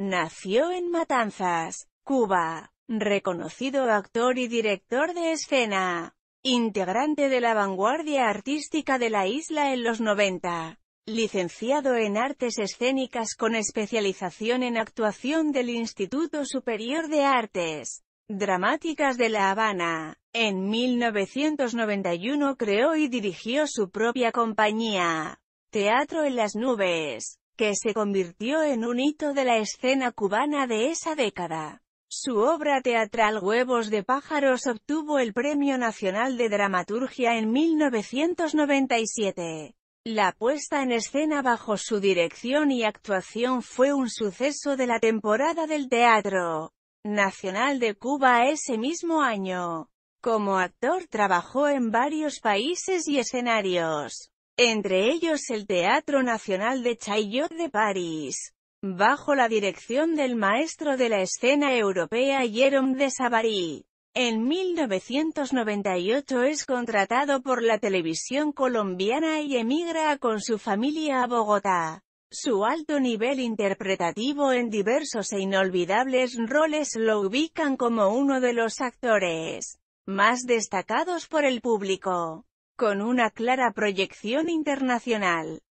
Nació en Matanzas, Cuba. Reconocido actor y director de escena. Integrante de la vanguardia artística de la isla en los 90. Licenciado en Artes Escénicas con especialización en actuación del Instituto Superior de Artes Dramáticas de La Habana. En 1991 creó y dirigió su propia compañía, Teatro en las Nubes, que se convirtió en un hito de la escena cubana de esa década. Su obra teatral Huevos de pájaros obtuvo el Premio Nacional de Dramaturgia en 1997. La puesta en escena bajo su dirección y actuación fue un suceso de la temporada del Teatro Nacional de Cuba ese mismo año. Como actor trabajó en varios países y escenarios entre ellos el Teatro Nacional de Chaillot de París, bajo la dirección del maestro de la escena europea Jérôme de Savary. En 1998 es contratado por la televisión colombiana y emigra con su familia a Bogotá. Su alto nivel interpretativo en diversos e inolvidables roles lo ubican como uno de los actores más destacados por el público con una clara proyección internacional.